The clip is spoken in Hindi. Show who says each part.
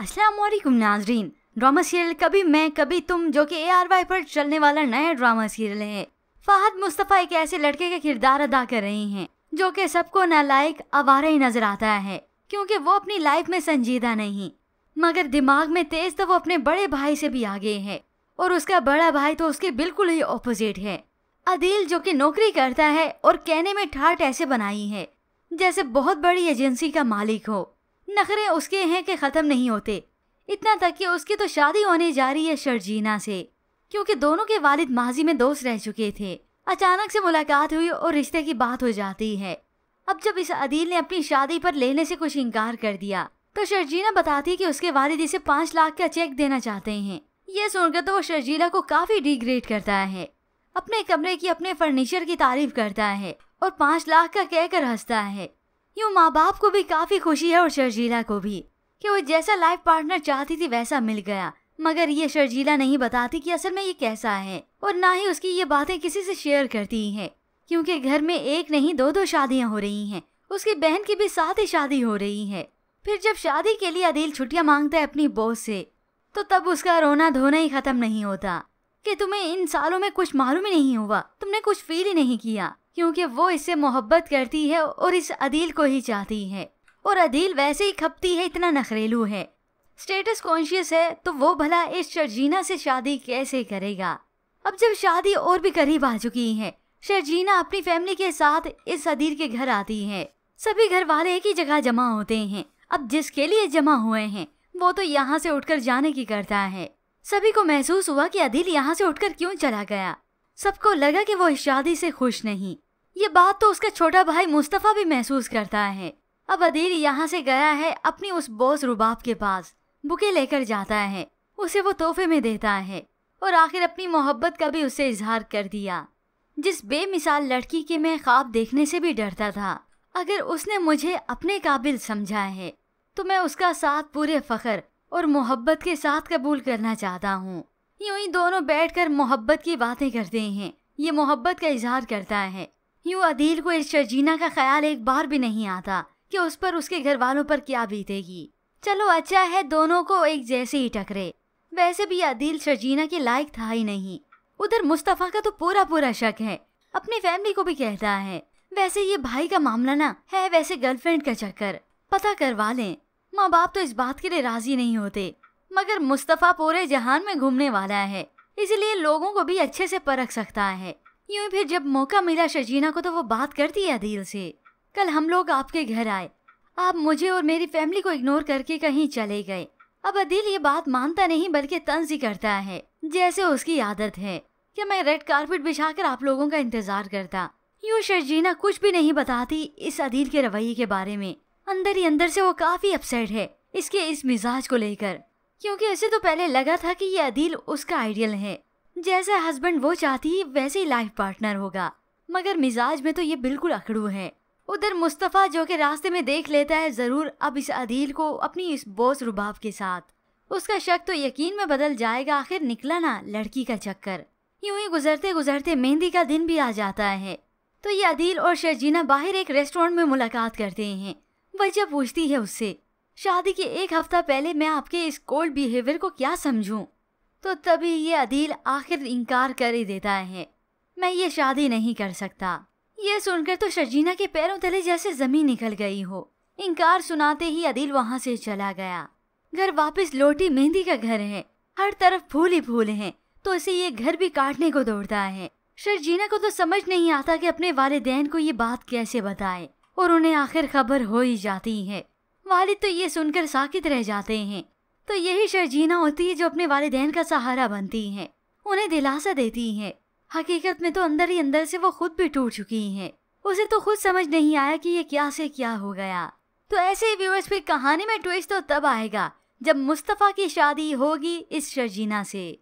Speaker 1: असलम नाजरीन ड्रामा सीरियल कभी मैं कभी तुम जो कि ए आर वाई पर चलने वाला नया ड्रामा सीरियल है फहद मुस्तफ़ा एक ऐसे लड़के का किरदार अदा कर रहे हैं जो कि सबको नालायक आवारा ही नजर आता है क्योंकि वो अपनी लाइफ में संजीदा नहीं मगर दिमाग में तेज तो वो अपने बड़े भाई से भी आगे है और उसका बड़ा भाई तो उसके बिल्कुल ही ऑपोजिट है अदील जो कि नौकरी करता है और कहने में ठाट ऐसे बनाई है जैसे बहुत बड़ी एजेंसी का मालिक हो नखरे उसके हैं कि ख़त्म नहीं होते इतना तक कि उसकी तो शादी होने जा रही है शर्जीना से क्योंकि दोनों के वालिद माजी में दोस्त रह चुके थे अचानक से मुलाकात हुई और रिश्ते की बात हो जाती है अब जब इस अदील ने अपनी शादी पर लेने से कुछ इनकार कर दिया तो शर्जीना बताती कि उसके वालिद इसे पाँच लाख का चेक देना चाहते हैं ये सुनकर तो वो शर्जीना को काफ़ी डिग्रेड करता है अपने कमरे की अपने फर्नीचर की तारीफ करता है और पाँच लाख का कहकर हंसता है यूँ माँ बाप को भी काफी खुशी है और शर्जीला को भी कि वो जैसा लाइफ पार्टनर चाहती थी वैसा मिल गया मगर ये शर्जीला नहीं बताती कि असल में ये कैसा है और ना ही उसकी ये बातें किसी से शेयर करती है क्योंकि घर में एक नहीं दो दो शादियां हो रही हैं उसकी बहन की भी साथ ही शादी हो रही है फिर जब शादी के लिए अदील छुट्टियां मांगता है अपनी बॉस से तो तब उसका रोना धोना ही खत्म नहीं होता कि तुम्हें इन सालों में कुछ मालूम ही नहीं हुआ तुमने कुछ फील ही नहीं किया क्योंकि वो इससे मोहब्बत करती है और इस अदील को ही चाहती है और अदील वैसे ही खपती है इतना नखरेलू है स्टेटस कॉन्शियस है तो वो भला इस शर्जीना से शादी कैसे करेगा अब जब शादी और भी करीब आ चुकी है शर्जीना अपनी फैमिली के साथ इस अदील के घर आती है सभी घर वाले एक ही जगह जमा होते हैं अब जिसके लिए जमा हुए हैं वो तो यहाँ से उठकर जाने की करता है सभी को महसूस हुआ कि अदील यहाँ से उठकर क्यों चला गया सबको लगा कि वो इस शादी से खुश नहीं ये बात तो उसका छोटा भाई मुस्तफ़ा भी महसूस करता है अब अदील यहाँ से गया है अपनी उस बोस रुबाब के पास बुके लेकर जाता है उसे वो तोहफे में देता है और आखिर अपनी मोहब्बत का भी उससे इजहार कर दिया जिस बेमिसाल लड़की के मैं ख्वाब देखने से भी डरता था अगर उसने मुझे अपने काबिल समझा है तो मैं उसका साथ पूरे फखर और मोहब्बत के साथ कबूल करना चाहता हूँ यूं ही दोनों बैठकर मोहब्बत की बातें करते हैं ये मोहब्बत का इजहार करता है यूं अदील को इस शर्जीना का ख्याल एक बार भी नहीं आता कि उस पर उसके घर वालों पर क्या बीतेगी चलो अच्छा है दोनों को एक जैसे ही टकरे वैसे भी अदील शर्जीना के लायक था ही नहीं उधर मुस्तफ़ा का तो पूरा पूरा शक है अपनी फैमिली को भी कहता है वैसे ये भाई का मामला ना है वैसे गर्लफ्रेंड का चक्कर पता करवा लें माँ बाप तो इस बात के लिए राजी नहीं होते मगर मुस्तफ़ा पूरे जहान में घूमने वाला है इसलिए लोगों को भी अच्छे से परख सकता है यूं फिर जब मौका मिला शजीना को तो वो बात करती है दिल से कल हम लोग आपके घर आए आप मुझे और मेरी फैमिली को इग्नोर करके कहीं चले गए अब अदील ये बात मानता नहीं बल्कि तंज ही करता है जैसे उसकी आदत है कि मैं रेड कारपेट बिछाकर आप लोगों का इंतजार करता यूँ शर्जीना कुछ भी नहीं बताती इस अदील के रवैये के बारे में अंदर ही अंदर से वो काफी अपसेट है इसके इस मिजाज को लेकर क्योंकि उसे तो पहले लगा था कि ये अधील उसका आइडियल है जैसा हस्बैंड वो चाहती वैसे ही लाइफ पार्टनर होगा मगर मिजाज में तो ये बिल्कुल अकड़ू है उधर मुस्तफ़ा जो के रास्ते में देख लेता है ज़रूर अब इस अधील को अपनी इस बोस रुबाब के साथ उसका शक तो यकीन में बदल जाएगा आखिर निकला ना लड़की का चक्कर यूं ही गुजरते गुजरते मेहंदी का दिन भी आ जाता है तो ये अदील और शर्जीना बाहर एक रेस्टोरेंट में मुलाकात करते हैं वजह पूछती है उससे शादी के एक हफ्ता पहले मैं आपके इस कोल्ड बिहेवियर को क्या समझूं? तो तभी ये अदील आखिर इनकार कर ही देता है मैं ये शादी नहीं कर सकता ये सुनकर तो शर्जीना के पैरों तले जैसे जमीन निकल गई हो इनकार सुनाते ही अदील वहाँ से चला गया घर वापस लोटी मेहंदी का घर है हर तरफ फूल ही फूल हैं तो इसे ये घर भी काटने को दौड़ता है शर्जीना को तो समझ नहीं आता कि अपने वाले को ये बात कैसे बताए और उन्हें आखिर खबर हो ही जाती है वालिद तो ये सुनकर साकित रह जाते हैं तो यही शर्जीना होती है जो अपने वालदेन का सहारा बनती हैं उन्हें दिलासा देती हैं हकीकत में तो अंदर ही अंदर से वो खुद भी टूट चुकी हैं उसे तो खुद समझ नहीं आया कि ये क्या से क्या हो गया तो ऐसे ही व्यूअर्स फिर कहानी में ट्विस्ट तो तब आएगा जब मुस्तफ़ा की शादी होगी इस शर्जीना से